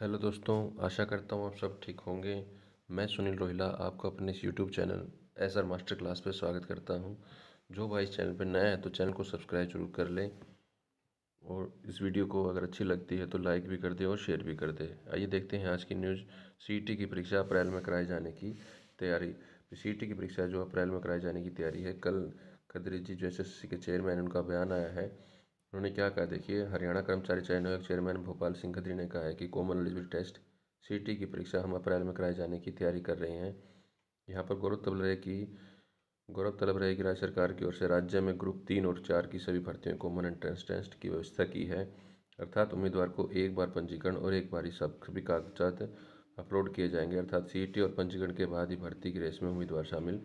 hello दोस्तों आशा करता हूँ आप सब ठीक होंगे मैं सुनील रोहिला आपको अपने इस YouTube channel S R master class पर स्वागत करता हूँ जो भाई इस चैनल पर नया है तो चैनल को सब्सक्राइब जरूर कर लें और इस वीडियो को अगर अच्छी लगती है तो लाइक भी कर दे और शेयर भी कर दे आइए देखते हैं आज की न्यूज़ सी की परीक्षा अप्रैल में कराए जाने की तैयारी सी की परीक्षा जो अप्रैल में कराए जाने की तैयारी है कल खदरी जी जो एस के चेयरमैन उनका बयान आया है उन्होंने क्या कहा देखिए हरियाणा कर्मचारी चयन आयोग चेयरमैन भोपाल सिंह ने कहा है कि कॉमन एलिजिबल टेस्ट सी की परीक्षा हम अप्रैल में कराए जाने की तैयारी कर रहे हैं यहाँ पर गौरतलब रहे कि गौरतलब रहे कि राज्य सरकार की ओर से राज्य में ग्रुप तीन और चार की सभी भर्तियों कॉमन एंट्रेंस टेस्ट की व्यवस्था की है अर्थात उम्मीदवार को एक बार पंजीकरण और एक बार ही सब सभी कागजात अपलोड किए जाएंगे अर्थात सी और पंजीकरण के बाद ही भर्ती की रेस में उम्मीदवार शामिल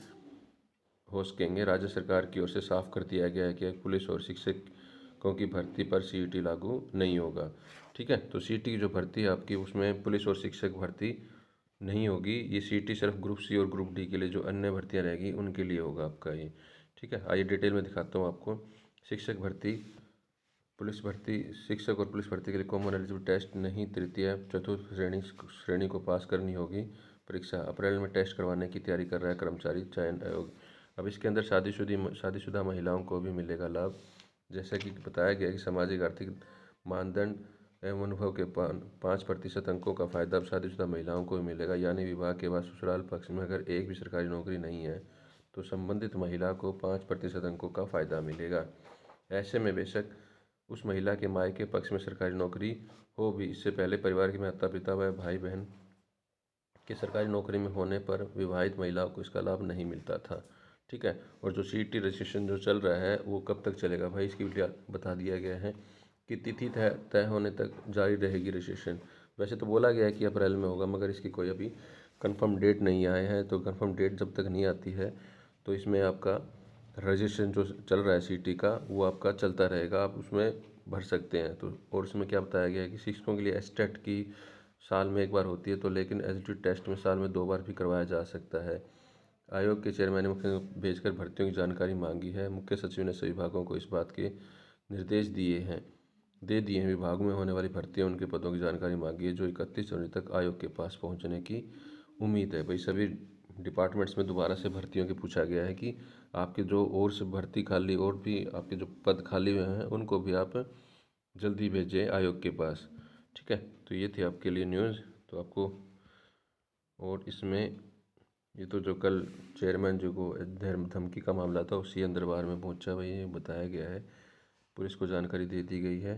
हो सकेंगे राज्य सरकार की ओर से साफ कर दिया गया है कि पुलिस और शिक्षक क्योंकि भर्ती पर सी e लागू नहीं होगा ठीक है तो सी e की जो भर्ती है आपकी उसमें पुलिस और शिक्षक भर्ती नहीं होगी ये सी e सिर्फ ग्रुप सी और ग्रुप डी के लिए जो अन्य भर्तियाँ रहेगी उनके लिए होगा आपका ये ठीक है आइए डिटेल में दिखाता हूँ आपको शिक्षक भर्ती पुलिस भर्ती शिक्षक और पुलिस भर्ती के लिए कॉमन एलिजिबल टेस्ट नहीं तृतीय चतुर्थ श्रेणी श्रेणी को पास करनी होगी परीक्षा अप्रैल में टेस्ट करवाने की तैयारी कर रहा है कर्मचारी चयन आयोग अब इसके अंदर शादीशुदी शादीशुदा महिलाओं को भी मिलेगा लाभ जैसा कि बताया गया कि सामाजिक आर्थिक मानदंड एवं अनुभव के पाँच प्रतिशत अंकों का फायदा अब शादीशुदा महिलाओं को भी मिलेगा यानी विवाह के बाद ससुराल पक्ष में अगर एक भी सरकारी नौकरी नहीं है तो संबंधित महिला को पाँच प्रतिशत अंकों का फायदा मिलेगा ऐसे में बेशक उस महिला के माए के पक्ष में सरकारी नौकरी हो भी इससे पहले परिवार के माता पिता व भाई बहन के सरकारी नौकरी में होने पर विवाहित महिलाओं को इसका लाभ नहीं मिलता था ठीक है और जो सी टी रजिस्ट्रेशन जो चल रहा है वो कब तक चलेगा भाई इसकी फिलहाल बता दिया गया है कि तिथि तय होने तक जारी रहेगी रजिस्ट्रेशन वैसे तो बोला गया है कि अप्रैल में होगा मगर इसकी कोई अभी कंफर्म डेट नहीं आए हैं तो कंफर्म डेट जब तक नहीं आती है तो इसमें आपका रजिस्ट्रेशन जो चल रहा है सी e का वो आपका चलता रहेगा आप उसमें भर सकते हैं तो और इसमें क्या बताया गया है कि शिक्षकों के लिए एस्टेट e की साल में एक बार होती है तो लेकिन एस टेस्ट e में साल में दो बार भी करवाया जा सकता है आयोग के चेयरमैन ने मुख्य भेजकर भर्तियों की जानकारी मांगी है मुख्य सचिव ने सभी विभागों को इस बात के निर्देश दिए हैं दे दिए हैं विभागों में होने वाली भर्तियाँ उनके पदों की जानकारी मांगी है जो इकतीस जनवरी तक आयोग के पास पहुँचने की उम्मीद है भाई सभी डिपार्टमेंट्स में दोबारा से भर्तियों के पूछा गया है कि आपके जो और से भर्ती खाली और भी आपके जो पद खाली हुए हैं उनको भी आप जल्दी भेजें आयोग के पास ठीक है तो ये थी आपके लिए न्यूज़ तो आपको और इसमें ये तो जो कल चेयरमैन जो को धर्म धमकी का मामला था उसी अंदर बार में पहुंचा भाई ये बताया गया है पुलिस को जानकारी दे दी गई है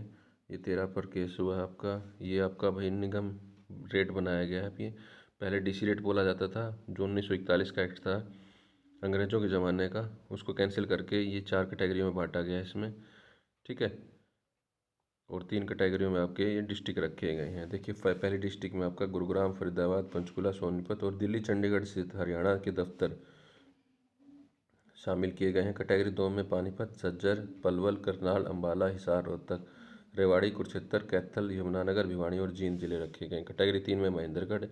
ये तेरह पर केस हुआ है आपका ये आपका भाई निगम रेट बनाया गया है अभी पहले डीसी रेट बोला जाता था जो उन्नीस सौ इकतालीस का एक्ट था अंग्रेज़ों के ज़माने का उसको कैंसिल करके ये चार कैटेगरी में बांटा गया है इसमें ठीक है और तीन कैटेगरियों में आपके ये डिस्ट्रिक्ट रखे गए हैं देखिए पहली डिस्ट्रिक्ट में आपका गुरुग्राम फरीदाबाद पंचकुला सोनीपत और दिल्ली चंडीगढ़ स्थित हरियाणा के दफ्तर शामिल किए गए हैं कैटेगरी दो में पानीपत सज्जर पलवल करनाल अम्बाला हिसार रोहतक रेवाड़ी कुरुक्षेत्र कैथल यमुनानगर भिवानी और जींद जिले रखे गए हैं कैटेगरी तीन में महेंद्रगढ़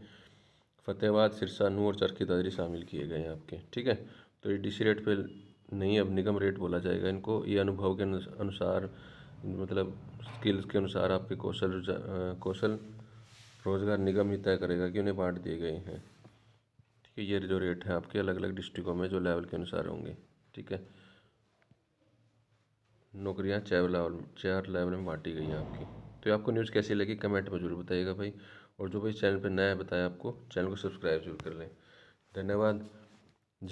फतेहाबाद सिरसा नू और चरखी दादरी शामिल किए गए हैं आपके ठीक है तो ये डी रेट पर नहीं अब निगम रेट बोला जाएगा इनको ये अनुभव के अनुसार मतलब स्किल्स के अनुसार आपके कौशल कौशल रोज़गार निगम ही तय करेगा कि उन्हें बांट दिए गए हैं ठीक है ये जो रेट है आपके अलग अलग डिस्ट्रिक्टों में जो लेवल के अनुसार होंगे ठीक है नौकरियाँ चार लेवल चार लेवल में बांटी गई हैं आपकी तो आपको न्यूज़ कैसी लगी कमेंट में जरूर बताइएगा भाई और जो भाई चैनल पर नया बताया आपको चैनल को सब्सक्राइब जरूर कर लें धन्यवाद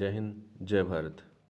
जय हिंद जय भारत